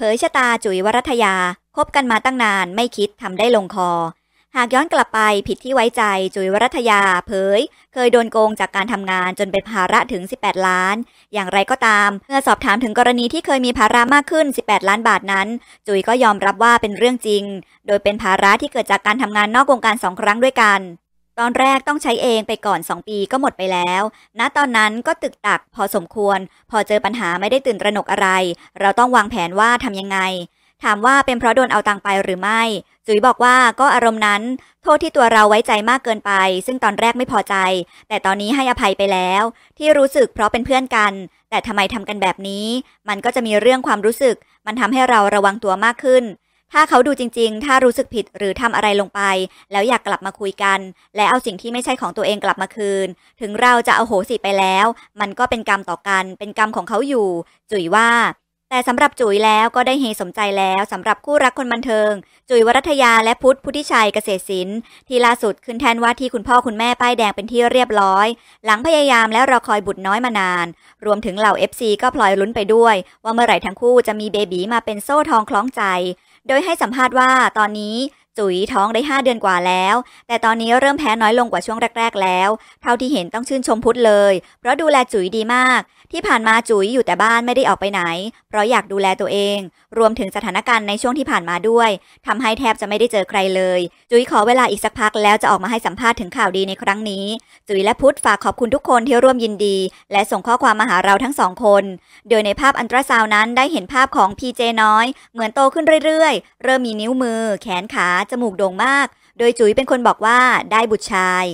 เผยชะตาจุ๋ยวรัทยา คบกันมาตั้งนานไม่คิด ทำได้ลงคอ หากย้อนกลับไปผิดที่ไว้ใจจุ๋ยวรัทยา เผยเคยโดนโกงจากการทำงานจนเป็นภาระถึง 18 ล้าน อย่างไรก็ตามเมื่อสอบถามถึงกรณีที่เคยมีภาระมากขึ้น 18 ล้านบาทนั้น จุ๋ยก็ยอมรับว่าเป็นเรื่องจริง โดยเป็นภาระที่เกิดจากการทำงานนอกวงการสองครั้งด้วยกันตอนแรกต้องใช้เองไปก่อน 2 ปีก็หมดไปแล้ว ณ ตอนนั้นก็ตึกตักพอสมควร พอเจอปัญหาไม่ได้ตื่นตระหนกอะไร เราต้องวางแผนว่าทำยังไง ถามว่าเป็นเพราะโดนเอาตังไปหรือไม่จุ๋ยบอกว่าก็อารมณ์นั้น โทษที่ตัวเราไว้ใจมากเกินไป ซึ่งตอนแรกไม่พอใจ แต่ตอนนี้ให้อภัยไปแล้ว ที่รู้สึกเพราะเป็นเพื่อนกัน แต่ทำไมทำกันแบบนี้ มันก็จะมีเรื่องความรู้สึก มันทำให้เราระวังตัวมากขึ้นถ้าเขาดูจริง ๆ ถ้ารู้สึกผิดหรือทำอะไรลงไป แล้วอยากกลับมาคุยกัน และเอาสิ่งที่ไม่ใช่ของตัวเองกลับมาคืน ถึงเราจะเอาโหสิไปแล้ว มันก็เป็นกรรมต่อกัน เป็นกรรมของเขาอยู่ จุ๋ยว่า แต่สำหรับจุ๋ยแล้วก็ได้เฮสมใจแล้วสำหรับคู่รักคนบันเทิง จุ๋ยวรัตยาและพุทธพุทธิชัยเกษตรศิลป์ที่ล่าสุดขึ้นแทนว่าที่คุณพ่อคุณแม่ป้ายแดงเป็นที่เรียบร้อย หลังพยายามแล้วรอคอยบุตรน้อยมานาน รวมถึงเหล่าเอฟซีก็พลอยลุ้นไปด้วย ว่าเมื่อไหร่ทั้งคู่จะมีเบบีมาเป็นโซ่ทองคล้องใจโดยให้สัมภาษณ์ว่าตอนนี้จุ๋ยท้องได้5เดือนกว่าแล้วแต่ตอนนี้เริ่มแพ้น้อยลงกว่าช่วงแรกๆแล้ว เท่าที่เห็นต้องชื่นชมพุทธเลย เพราะดูแลจุ๋ยดีมาก ที่ผ่านมาจุ๋ยอยู่แต่บ้านไม่ได้ออกไปไหน เพราะอยากดูแลตัวเอง รวมถึงสถานการณ์ในช่วงที่ผ่านมาด้วย ทำให้แทบจะไม่ได้เจอใครเลย จุ๋ยขอเวลาอีกสักพักแล้วจะออกมาให้สัมภาษณ์ถึงข่าวดีในครั้งนี้ จุ๋ยและพุทธฝากขอบคุณทุกคนที่ร่วมยินดี และส่งข้อความมาหาเราทั้งสองคน โดยในภาพอันตราซาวนั้นได้เห็นภาพของพีเจน้อย เหมือนโตขึ้นเรื่อยๆ เริ่มมีนิ้วมือ แขนขาจมูกโด่งมาก โดยจุ๋ยเป็นคนบอกว่าได้บุตรชาย